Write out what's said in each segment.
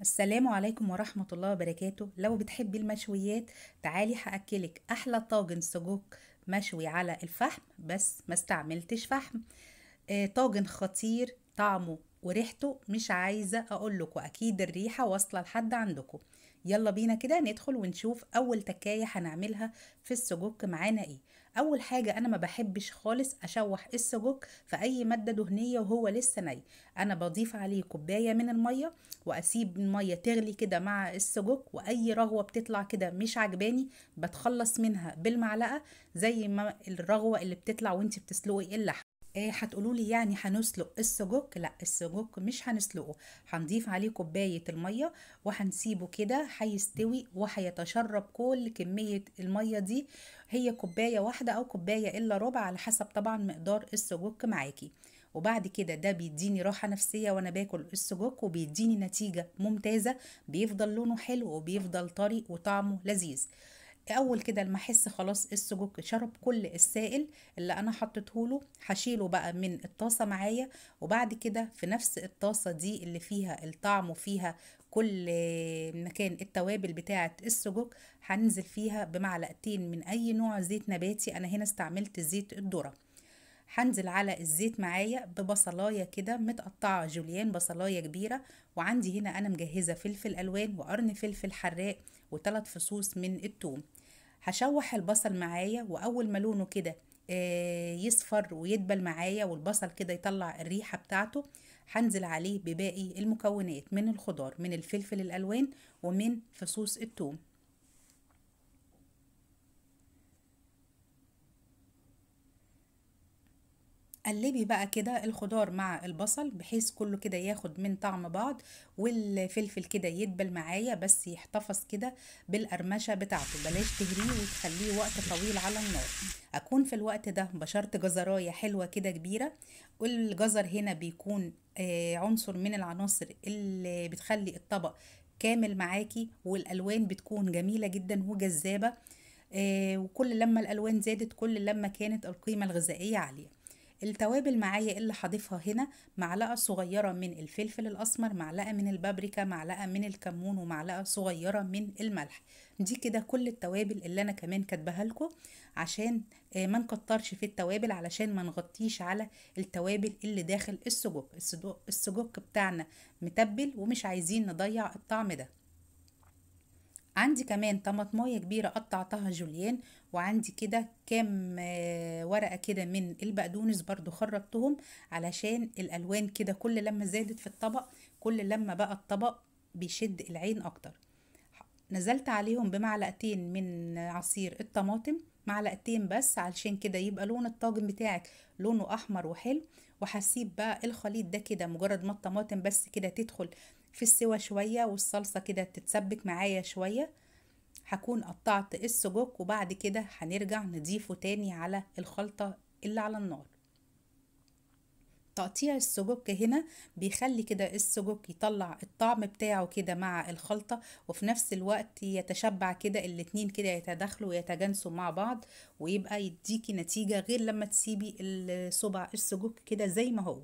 السلام عليكم ورحمة الله وبركاته لو بتحبي المشويات تعالي هأكلك أحلى طاجن سجوك مشوي على الفحم بس ما استعملتش فحم آه طاجن خطير طعمه وريحته مش عايزة أقولك وأكيد الريحة واصلة لحد عندكم يلا بينا كده ندخل ونشوف اول تكايه هنعملها في السجوك معانا ايه اول حاجه انا ما بحبش خالص اشوح السجوك في اي ماده دهنيه وهو لسه ني انا بضيف عليه كوبايه من الميه واسيب الميه تغلي كده مع السجوك واي رغوه بتطلع كده مش عجباني بتخلص منها بالمعلقه زي ما الرغوه اللي بتطلع وانت بتسلقي اللحم إيه هتقولوا لي يعني هنسلق السجق لا السجق مش هنسلقه هنضيف عليه كوبايه الميه وهنسيبه كده هيستوي وهيتشرب كل كميه الميه دي هي كوبايه واحده او كوبايه الا ربع على حسب طبعا مقدار السجق معاكي وبعد كده ده بيديني راحة نفسية وأنا باكل السجق وبيديني نتيجة ممتازة بيفضل لونه حلو وبيفضل طري وطعمه لذيذ اول كده لما احس خلاص السجق شرب كل السائل اللي انا حطيته له هشيله بقى من الطاسه معايا وبعد كده في نفس الطاسه دي اللي فيها الطعم وفيها كل مكان التوابل بتاعه السجق هنزل فيها بمعلقتين من اي نوع زيت نباتي انا هنا استعملت زيت الذره هنزل على الزيت معايا ببصلايه كده متقطعه جوليان بصلايه كبيره وعندي هنا انا مجهزه فلفل الوان وقرن فلفل حراق وثلاث فصوص من الثوم هشوح البصل معايا واول ما لونه كده آه، يصفر ويدبل معايا والبصل كده يطلع الريحه بتاعته هنزل عليه بباقي المكونات من الخضار من الفلفل الالوان ومن فصوص التوم قلبي بقى كده الخضار مع البصل بحيث كله كده ياخد من طعم بعض والفلفل كده يدبل معايا بس يحتفظ كده بالقرمشه بتاعته بلاش تهريه وتخليه وقت طويل على النار اكون في الوقت ده بشرت جزرايه حلوه كده كبيره والجزر هنا بيكون آه، عنصر من العناصر اللي بتخلي الطبق كامل معاكي والالوان بتكون جميله جدا وجذابه آه، وكل لما الالوان زادت كل لما كانت القيمه الغذائيه عاليه التوابل معايا اللي هضيفها هنا معلقه صغيره من الفلفل الاسمر معلقه من البابريكا معلقه من الكمون ومعلقه صغيره من الملح دي كده كل التوابل اللي انا كمان كاتباها لكم عشان آه، ما نكترش في التوابل علشان ما نغطيش على التوابل اللي داخل السجق السجق بتاعنا متبل ومش عايزين نضيع الطعم ده عندي كمان طماطمايه كبيره قطعتها جوليان وعندي كده كام آه، ورقه كده من البقدونس برضو خرجتهم علشان الالوان كده كل لما زادت في الطبق كل لما بقى الطبق بيشد العين اكتر نزلت عليهم بمعلقتين من عصير الطماطم معلقتين بس علشان كده يبقى لون الطاجن بتاعك لونه احمر وحلو وهسيب بقى الخليط ده كده مجرد ما الطماطم بس كده تدخل في السوا شوية والصلصة كده تتسبك معايا شوية هكون قطعت السجق وبعد كده هنرجع نضيفه تاني على الخلطة اللي على النار تقطيع السجق هنا بيخلي كده السجق يطلع الطعم بتاعه كده مع الخلطة وفي نفس الوقت يتشبع كده الاتنين كده يتداخلوا ويتجانسوا مع بعض ويبقى يديكي نتيجة غير لما تسيبي صبع السجق كده زي ما هو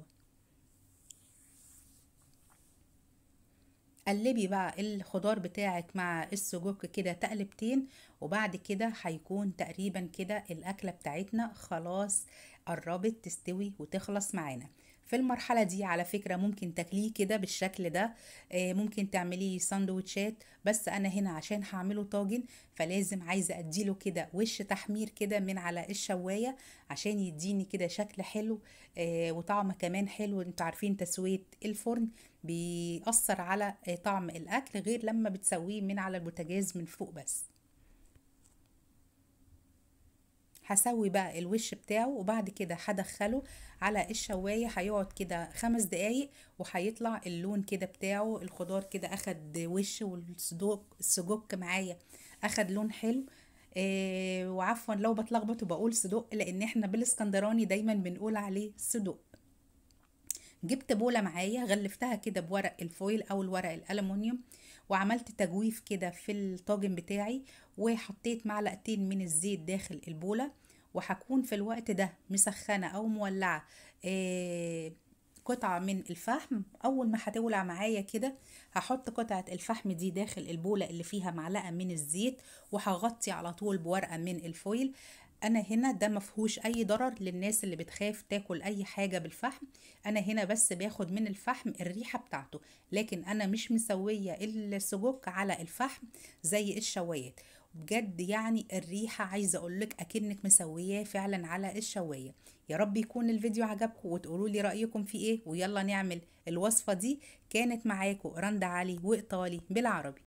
قلبي بقى الخضار بتاعك مع السجق كده تقلبتين وبعد كده هيكون تقريبا كده الاكله بتاعتنا خلاص قربت تستوي وتخلص معانا في المرحله دي على فكره ممكن تاكليه كده بالشكل ده آه، ممكن تعمليه ساندوتشات بس انا هنا عشان هعمله طاجن فلازم عايزه اديله كده وش تحمير كده من على الشوايه عشان يديني كده شكل حلو آه، وطعم كمان حلو انتوا عارفين تسويه الفرن بيأثر على آه، طعم الاكل غير لما بتسويه من على البوتاجاز من فوق بس هسوي بقى الوش بتاعه وبعد كده هدخله على الشوايه هيقعد كده خمس دقايق وهيطلع اللون كده بتاعه الخضار كده اخد وش والسجوك معايا اخد لون حلو إيه وعفوا لو بتلخبط وبقول صدق لان احنا بالاسكندراني دايما بنقول عليه صدق جبت بولة معايا غلفتها كده بورق الفويل او الورق الالومنيوم وعملت تجويف كده في الطاجن بتاعي وحطيت معلقتين من الزيت داخل البولة وهكون في الوقت ده مسخنة او مولعة آه قطعة من الفحم أول ما هتولع معايا كده هحط قطعة الفحم دي داخل البولة اللي فيها معلقة من الزيت وهغطي على طول بورقة من الفويل انا هنا ده مفهوش اي ضرر للناس اللي بتخاف تاكل اي حاجه بالفحم انا هنا بس باخد من الفحم الريحه بتاعته لكن انا مش مسويه السجوك على الفحم زي الشوايات بجد يعني الريحه عايزه اقول لك اكنك مسوياه فعلا على الشوايه يا رب يكون الفيديو عجبكم وتقولوا لي رايكم فيه ايه ويلا نعمل الوصفه دي كانت معاكم رند علي وايطالي بالعربي